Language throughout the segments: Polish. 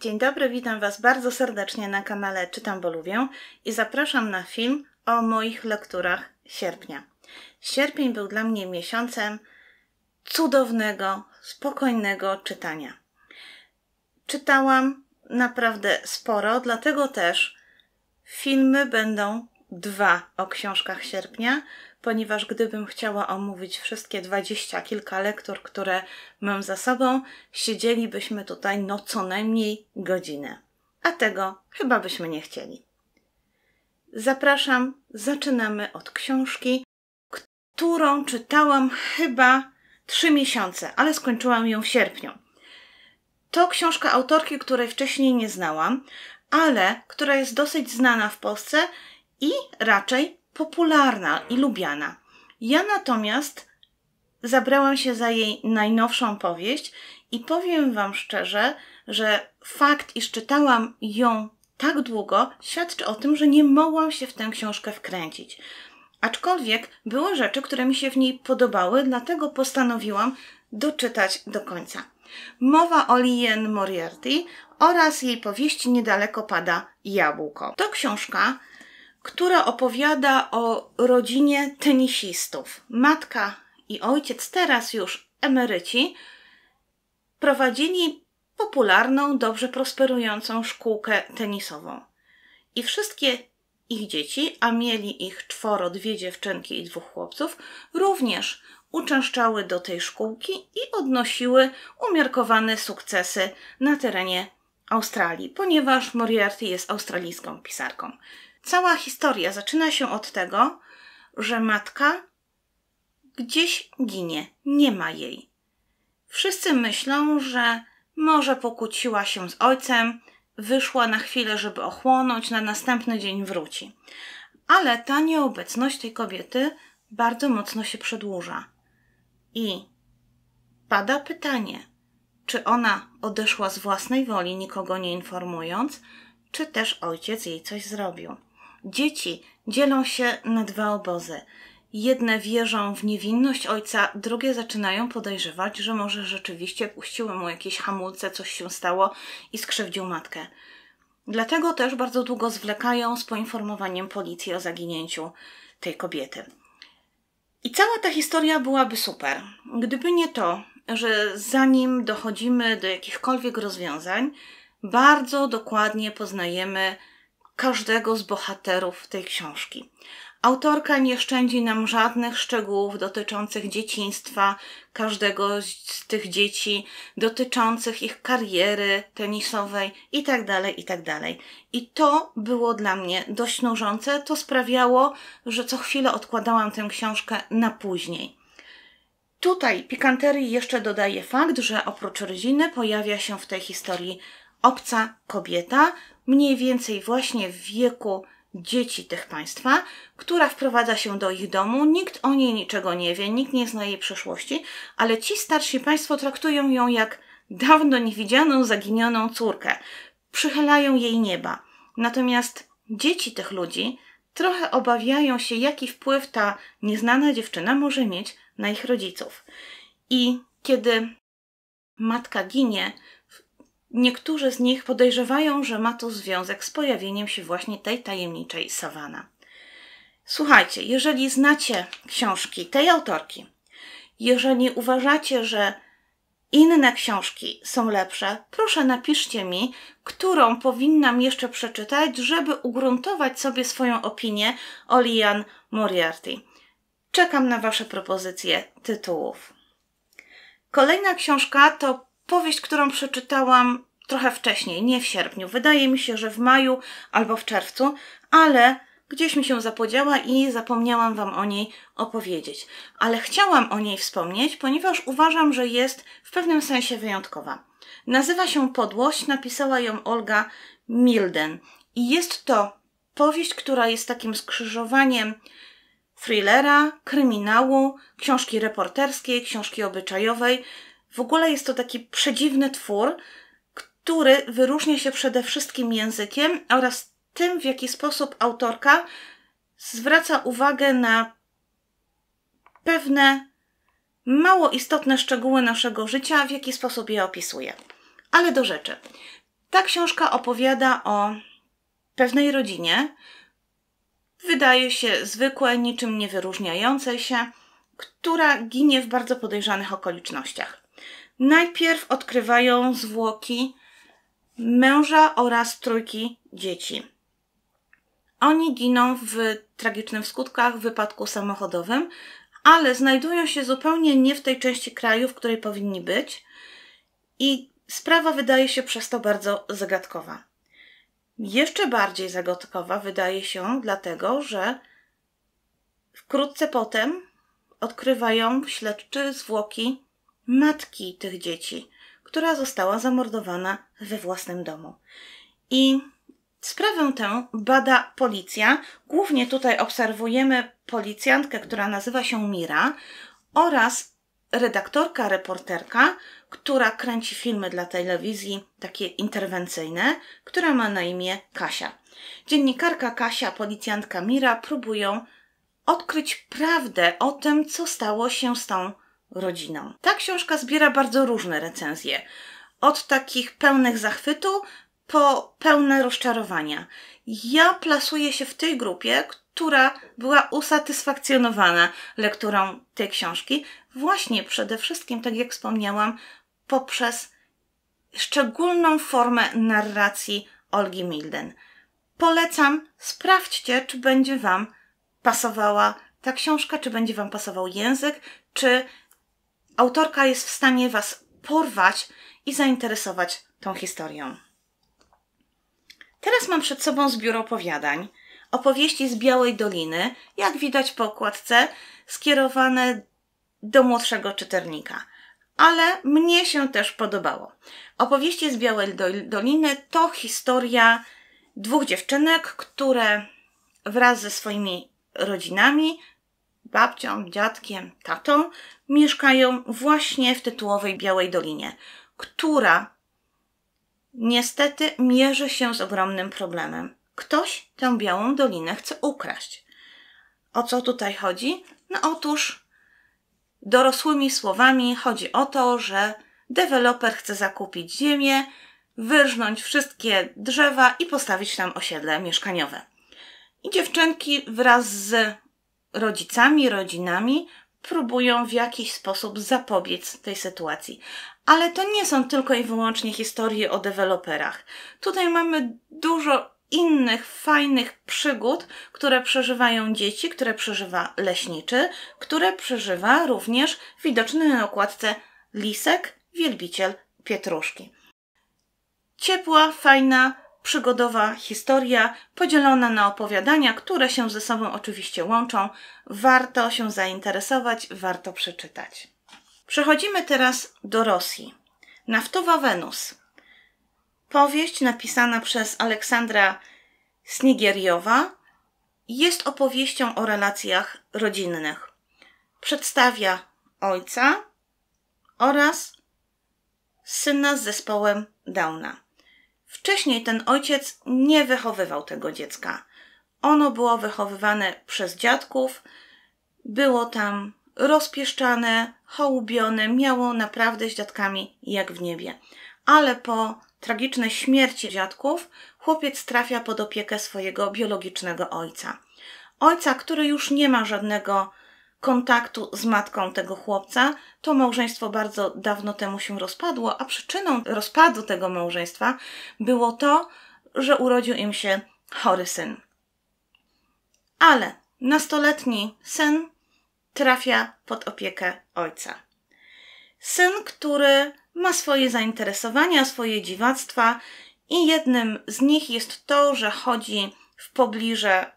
Dzień dobry, witam Was bardzo serdecznie na kanale Czytam, bo lubię i zapraszam na film o moich lekturach sierpnia. Sierpień był dla mnie miesiącem cudownego, spokojnego czytania. Czytałam naprawdę sporo, dlatego też filmy będą dwa o książkach sierpnia, ponieważ gdybym chciała omówić wszystkie dwadzieścia kilka lektur, które mam za sobą, siedzielibyśmy tutaj no co najmniej godzinę. A tego chyba byśmy nie chcieli. Zapraszam, zaczynamy od książki, którą czytałam chyba trzy miesiące, ale skończyłam ją w sierpniu. To książka autorki, której wcześniej nie znałam, ale która jest dosyć znana w Polsce i raczej popularna i lubiana. Ja natomiast zabrałam się za jej najnowszą powieść i powiem Wam szczerze, że fakt, iż czytałam ją tak długo, świadczy o tym, że nie mogłam się w tę książkę wkręcić. Aczkolwiek były rzeczy, które mi się w niej podobały, dlatego postanowiłam doczytać do końca. Mowa o Lien Moriarty oraz jej powieści Niedaleko pada jabłko. To książka, która opowiada o rodzinie tenisistów. Matka i ojciec, teraz już emeryci, prowadzili popularną, dobrze prosperującą szkółkę tenisową. I wszystkie ich dzieci, a mieli ich czworo, dwie dziewczynki i dwóch chłopców, również uczęszczały do tej szkółki i odnosiły umiarkowane sukcesy na terenie Australii, ponieważ Moriarty jest australijską pisarką cała historia zaczyna się od tego, że matka gdzieś ginie, nie ma jej. Wszyscy myślą, że może pokłóciła się z ojcem, wyszła na chwilę, żeby ochłonąć, na następny dzień wróci. Ale ta nieobecność tej kobiety bardzo mocno się przedłuża. I pada pytanie, czy ona odeszła z własnej woli, nikogo nie informując, czy też ojciec jej coś zrobił. Dzieci dzielą się na dwa obozy. Jedne wierzą w niewinność ojca, drugie zaczynają podejrzewać, że może rzeczywiście puściły mu jakieś hamulce, coś się stało i skrzywdził matkę. Dlatego też bardzo długo zwlekają z poinformowaniem policji o zaginięciu tej kobiety. I cała ta historia byłaby super, gdyby nie to, że zanim dochodzimy do jakichkolwiek rozwiązań, bardzo dokładnie poznajemy każdego z bohaterów tej książki. Autorka nie szczędzi nam żadnych szczegółów dotyczących dzieciństwa każdego z tych dzieci, dotyczących ich kariery tenisowej itd., tak itd. Tak I to było dla mnie dość nużące, to sprawiało, że co chwilę odkładałam tę książkę na później. Tutaj pikanterii jeszcze dodaje fakt, że oprócz rodziny pojawia się w tej historii obca kobieta, mniej więcej właśnie w wieku dzieci tych państwa, która wprowadza się do ich domu. Nikt o niej niczego nie wie, nikt nie zna jej przeszłości, ale ci starsi państwo traktują ją jak dawno niewidzianą, zaginioną córkę. Przychylają jej nieba. Natomiast dzieci tych ludzi trochę obawiają się, jaki wpływ ta nieznana dziewczyna może mieć na ich rodziców. I kiedy matka ginie, Niektórzy z nich podejrzewają, że ma to związek z pojawieniem się właśnie tej tajemniczej Savana. Słuchajcie, jeżeli znacie książki tej autorki, jeżeli uważacie, że inne książki są lepsze, proszę napiszcie mi, którą powinnam jeszcze przeczytać, żeby ugruntować sobie swoją opinię o Lian Moriarty. Czekam na Wasze propozycje tytułów. Kolejna książka to Powieść, którą przeczytałam trochę wcześniej, nie w sierpniu. Wydaje mi się, że w maju albo w czerwcu, ale gdzieś mi się zapodziała i zapomniałam Wam o niej opowiedzieć. Ale chciałam o niej wspomnieć, ponieważ uważam, że jest w pewnym sensie wyjątkowa. Nazywa się Podłość, napisała ją Olga Milden. I jest to powieść, która jest takim skrzyżowaniem thrillera, kryminału, książki reporterskiej, książki obyczajowej, w ogóle jest to taki przedziwny twór, który wyróżnia się przede wszystkim językiem oraz tym, w jaki sposób autorka zwraca uwagę na pewne mało istotne szczegóły naszego życia, w jaki sposób je opisuje. Ale do rzeczy. Ta książka opowiada o pewnej rodzinie, wydaje się zwykłe, niczym nie wyróżniającej się, która ginie w bardzo podejrzanych okolicznościach. Najpierw odkrywają zwłoki męża oraz trójki dzieci. Oni giną w tragicznych skutkach w wypadku samochodowym, ale znajdują się zupełnie nie w tej części kraju, w której powinni być, i sprawa wydaje się przez to bardzo zagadkowa. Jeszcze bardziej zagadkowa wydaje się dlatego, że wkrótce potem odkrywają śledczy zwłoki matki tych dzieci, która została zamordowana we własnym domu. I sprawę tę bada policja. Głównie tutaj obserwujemy policjantkę, która nazywa się Mira oraz redaktorka, reporterka, która kręci filmy dla telewizji, takie interwencyjne, która ma na imię Kasia. Dziennikarka Kasia, policjantka Mira próbują odkryć prawdę o tym, co stało się z tą rodziną. Ta książka zbiera bardzo różne recenzje. Od takich pełnych zachwytu po pełne rozczarowania. Ja plasuję się w tej grupie, która była usatysfakcjonowana lekturą tej książki, właśnie przede wszystkim, tak jak wspomniałam, poprzez szczególną formę narracji Olgi Milden. Polecam, sprawdźcie, czy będzie Wam pasowała ta książka, czy będzie Wam pasował język, czy autorka jest w stanie Was porwać i zainteresować tą historią. Teraz mam przed sobą zbiór opowiadań. Opowieści z Białej Doliny, jak widać po okładce, skierowane do młodszego czytelnika. Ale mnie się też podobało. Opowieści z Białej Doliny to historia dwóch dziewczynek, które wraz ze swoimi rodzinami babcią, dziadkiem, tatą mieszkają właśnie w tytułowej Białej Dolinie, która niestety mierzy się z ogromnym problemem. Ktoś tę Białą Dolinę chce ukraść. O co tutaj chodzi? No otóż dorosłymi słowami chodzi o to, że deweloper chce zakupić ziemię, wyrżnąć wszystkie drzewa i postawić tam osiedle mieszkaniowe. I dziewczynki wraz z rodzicami, rodzinami próbują w jakiś sposób zapobiec tej sytuacji. Ale to nie są tylko i wyłącznie historie o deweloperach. Tutaj mamy dużo innych fajnych przygód, które przeżywają dzieci, które przeżywa leśniczy, które przeżywa również widoczny na okładce lisek, wielbiciel pietruszki. Ciepła, fajna, przygodowa historia podzielona na opowiadania, które się ze sobą oczywiście łączą. Warto się zainteresować, warto przeczytać. Przechodzimy teraz do Rosji. Naftowa Wenus. Powieść napisana przez Aleksandra Snigieriowa jest opowieścią o relacjach rodzinnych. Przedstawia ojca oraz syna z zespołem Downa. Wcześniej ten ojciec nie wychowywał tego dziecka. Ono było wychowywane przez dziadków, było tam rozpieszczane, hołubione, miało naprawdę z dziadkami jak w niebie. Ale po tragicznej śmierci dziadków chłopiec trafia pod opiekę swojego biologicznego ojca. Ojca, który już nie ma żadnego kontaktu z matką tego chłopca. To małżeństwo bardzo dawno temu się rozpadło, a przyczyną rozpadu tego małżeństwa było to, że urodził im się chory syn. Ale nastoletni syn trafia pod opiekę ojca. Syn, który ma swoje zainteresowania, swoje dziwactwa, i jednym z nich jest to, że chodzi w pobliże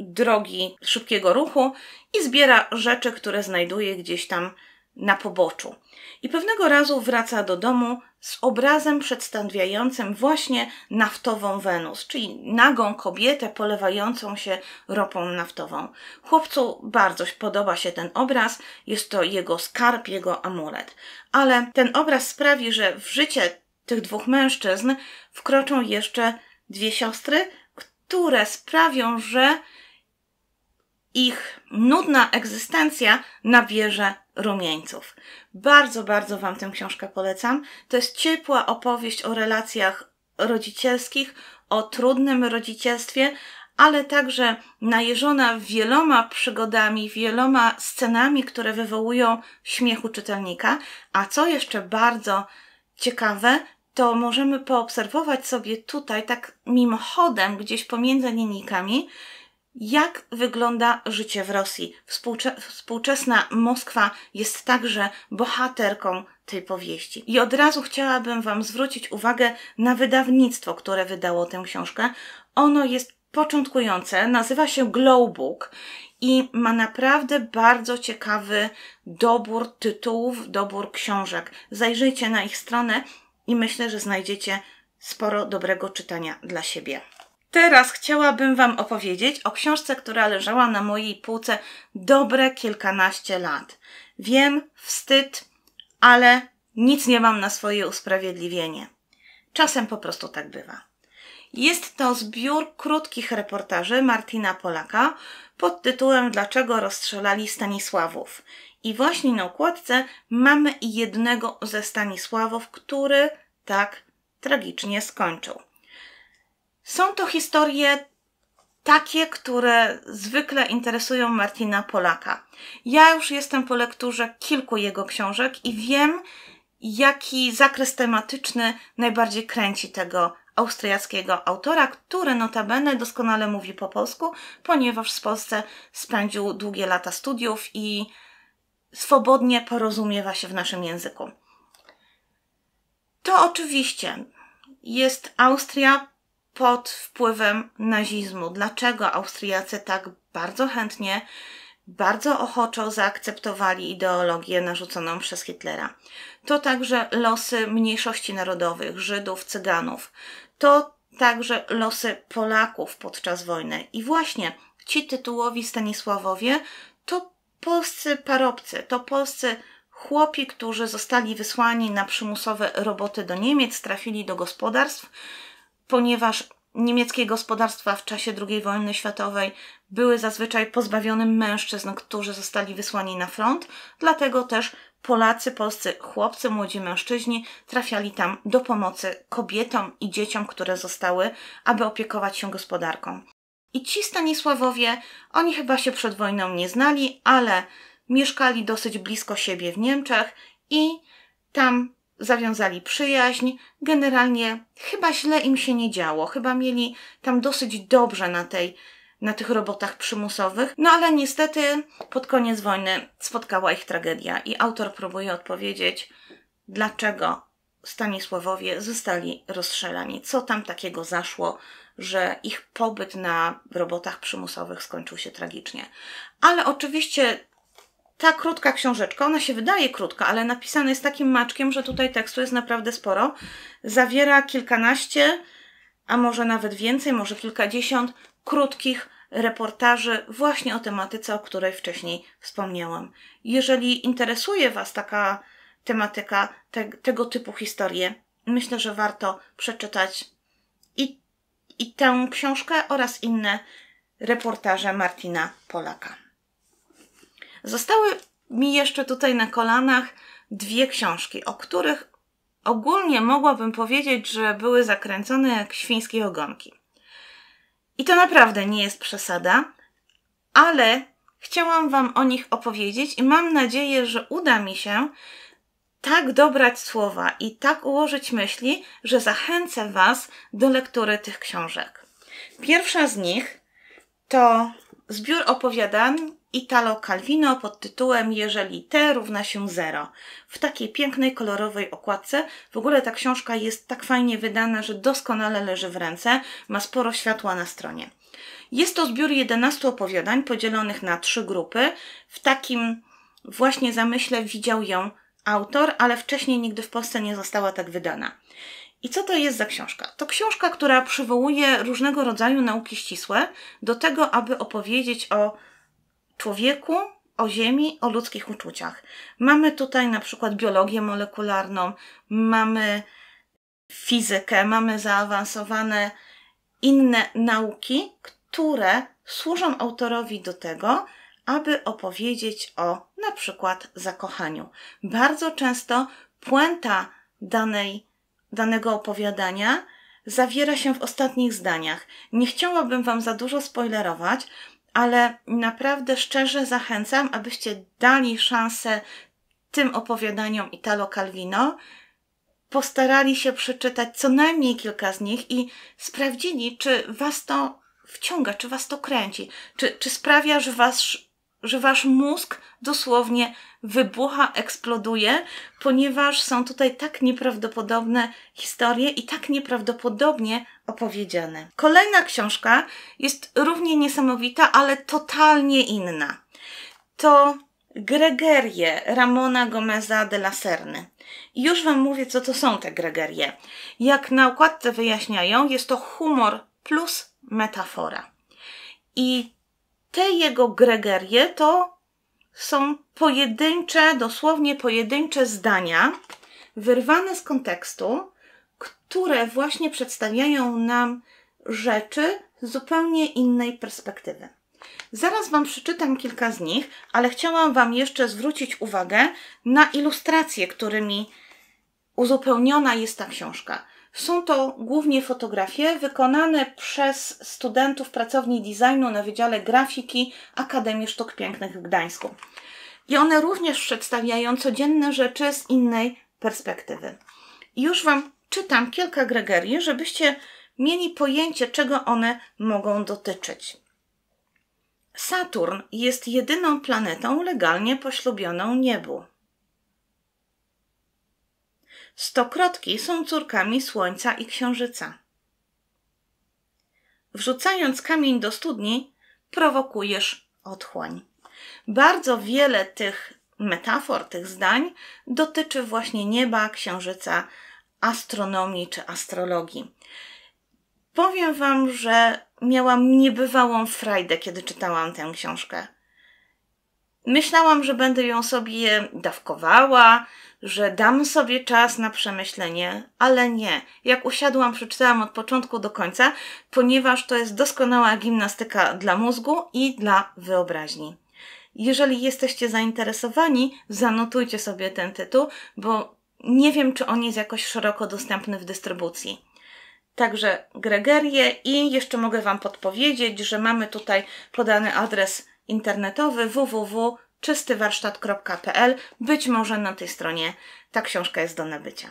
drogi szybkiego ruchu i zbiera rzeczy, które znajduje gdzieś tam na poboczu. I pewnego razu wraca do domu z obrazem przedstawiającym właśnie naftową Wenus, czyli nagą kobietę polewającą się ropą naftową. Chłopcu bardzo podoba się ten obraz, jest to jego skarb, jego amulet. Ale ten obraz sprawi, że w życie tych dwóch mężczyzn wkroczą jeszcze dwie siostry, które sprawią, że ich nudna egzystencja nabierze rumieńców. Bardzo, bardzo Wam tę książkę polecam. To jest ciepła opowieść o relacjach rodzicielskich, o trudnym rodzicielstwie, ale także najeżona wieloma przygodami, wieloma scenami, które wywołują śmiechu czytelnika. A co jeszcze bardzo ciekawe, to możemy poobserwować sobie tutaj, tak mimochodem, gdzieś pomiędzy linijkami, jak wygląda życie w Rosji? Współcze współczesna Moskwa jest także bohaterką tej powieści. I od razu chciałabym Wam zwrócić uwagę na wydawnictwo, które wydało tę książkę. Ono jest początkujące, nazywa się Glowbook i ma naprawdę bardzo ciekawy dobór tytułów, dobór książek. Zajrzyjcie na ich stronę i myślę, że znajdziecie sporo dobrego czytania dla siebie. Teraz chciałabym Wam opowiedzieć o książce, która leżała na mojej półce dobre kilkanaście lat. Wiem, wstyd, ale nic nie mam na swoje usprawiedliwienie. Czasem po prostu tak bywa. Jest to zbiór krótkich reportaży Martina Polaka pod tytułem Dlaczego rozstrzelali Stanisławów. I właśnie na okładce mamy jednego ze Stanisławów, który tak tragicznie skończył. Są to historie takie, które zwykle interesują Martina Polaka. Ja już jestem po lekturze kilku jego książek i wiem, jaki zakres tematyczny najbardziej kręci tego austriackiego autora, który notabene doskonale mówi po polsku, ponieważ w Polsce spędził długie lata studiów i swobodnie porozumiewa się w naszym języku. To oczywiście jest Austria, pod wpływem nazizmu. Dlaczego Austriacy tak bardzo chętnie, bardzo ochoczo zaakceptowali ideologię narzuconą przez Hitlera? To także losy mniejszości narodowych, Żydów, Cyganów. To także losy Polaków podczas wojny. I właśnie ci tytułowi Stanisławowie to polscy parobcy, to polscy chłopi, którzy zostali wysłani na przymusowe roboty do Niemiec, trafili do gospodarstw, ponieważ niemieckie gospodarstwa w czasie II wojny światowej były zazwyczaj pozbawione mężczyzn, którzy zostali wysłani na front, dlatego też Polacy, polscy chłopcy, młodzi mężczyźni trafiali tam do pomocy kobietom i dzieciom, które zostały, aby opiekować się gospodarką. I ci Stanisławowie, oni chyba się przed wojną nie znali, ale mieszkali dosyć blisko siebie w Niemczech i tam zawiązali przyjaźń. Generalnie chyba źle im się nie działo, chyba mieli tam dosyć dobrze na tej na tych robotach przymusowych. No ale niestety pod koniec wojny spotkała ich tragedia i autor próbuje odpowiedzieć, dlaczego Stanisławowie zostali rozstrzelani. Co tam takiego zaszło, że ich pobyt na robotach przymusowych skończył się tragicznie. Ale oczywiście ta krótka książeczka, ona się wydaje krótka, ale napisana jest takim maczkiem, że tutaj tekstu jest naprawdę sporo. Zawiera kilkanaście, a może nawet więcej, może kilkadziesiąt krótkich reportaży właśnie o tematyce, o której wcześniej wspomniałam. Jeżeli interesuje Was taka tematyka, te, tego typu historie, myślę, że warto przeczytać i, i tę książkę oraz inne reportaże Martina Polaka. Zostały mi jeszcze tutaj na kolanach dwie książki, o których ogólnie mogłabym powiedzieć, że były zakręcone jak świńskie ogonki. I to naprawdę nie jest przesada, ale chciałam Wam o nich opowiedzieć i mam nadzieję, że uda mi się tak dobrać słowa i tak ułożyć myśli, że zachęcę Was do lektury tych książek. Pierwsza z nich to zbiór opowiadań Italo Calvino pod tytułem Jeżeli T równa się 0. W takiej pięknej, kolorowej okładce. W ogóle ta książka jest tak fajnie wydana, że doskonale leży w ręce. Ma sporo światła na stronie. Jest to zbiór 11 opowiadań podzielonych na trzy grupy. W takim właśnie zamyśle widział ją autor, ale wcześniej nigdy w Polsce nie została tak wydana. I co to jest za książka? To książka, która przywołuje różnego rodzaju nauki ścisłe do tego, aby opowiedzieć o człowieku, o Ziemi, o ludzkich uczuciach. Mamy tutaj na przykład biologię molekularną, mamy fizykę, mamy zaawansowane inne nauki, które służą autorowi do tego, aby opowiedzieć o na przykład zakochaniu. Bardzo często puenta danej, danego opowiadania zawiera się w ostatnich zdaniach. Nie chciałabym Wam za dużo spoilerować, ale naprawdę szczerze zachęcam, abyście dali szansę tym opowiadaniom Italo Calvino, postarali się przeczytać co najmniej kilka z nich i sprawdzili, czy was to wciąga, czy was to kręci, czy, czy sprawia, że wasz, że wasz mózg dosłownie wybucha, eksploduje, ponieważ są tutaj tak nieprawdopodobne historie i tak nieprawdopodobnie opowiedziane. Kolejna książka jest równie niesamowita, ale totalnie inna. To Gregerie Ramona Gomeza de la Serny. Już Wam mówię, co to są te gregerie. Jak na układce wyjaśniają, jest to humor plus metafora. I te jego gregerie to są pojedyncze, dosłownie pojedyncze zdania, wyrwane z kontekstu, które właśnie przedstawiają nam rzeczy z zupełnie innej perspektywy. Zaraz Wam przeczytam kilka z nich, ale chciałam Wam jeszcze zwrócić uwagę na ilustracje, którymi uzupełniona jest ta książka. Są to głównie fotografie wykonane przez studentów pracowni designu na Wydziale Grafiki Akademii Sztuk Pięknych w Gdańsku. I one również przedstawiają codzienne rzeczy z innej perspektywy. Już Wam czytam kilka gregerii, żebyście mieli pojęcie, czego one mogą dotyczyć. Saturn jest jedyną planetą legalnie poślubioną niebu. Stokrotki są córkami Słońca i Księżyca. Wrzucając kamień do studni, prowokujesz otchłań. Bardzo wiele tych metafor, tych zdań dotyczy właśnie nieba, księżyca, astronomii czy astrologii. Powiem Wam, że miałam niebywałą frajdę, kiedy czytałam tę książkę. Myślałam, że będę ją sobie dawkowała, że dam sobie czas na przemyślenie, ale nie. Jak usiadłam, przeczytałam od początku do końca, ponieważ to jest doskonała gimnastyka dla mózgu i dla wyobraźni. Jeżeli jesteście zainteresowani, zanotujcie sobie ten tytuł, bo nie wiem, czy on jest jakoś szeroko dostępny w dystrybucji. Także Gregerię i jeszcze mogę Wam podpowiedzieć, że mamy tutaj podany adres internetowy www.czystywarsztat.pl. Być może na tej stronie ta książka jest do nabycia.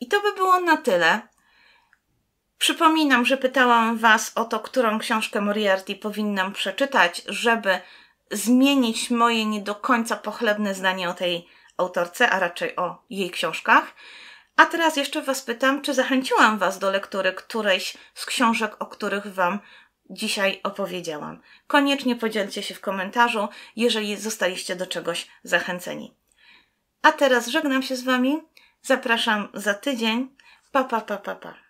I to by było na tyle. Przypominam, że pytałam Was o to, którą książkę Moriarty powinnam przeczytać, żeby zmienić moje nie do końca pochlebne zdanie o tej książce autorce, a raczej o jej książkach. A teraz jeszcze Was pytam, czy zachęciłam Was do lektury którejś z książek, o których Wam dzisiaj opowiedziałam. Koniecznie podzielcie się w komentarzu, jeżeli zostaliście do czegoś zachęceni. A teraz żegnam się z Wami. Zapraszam za tydzień. Pa, pa, pa, pa, pa.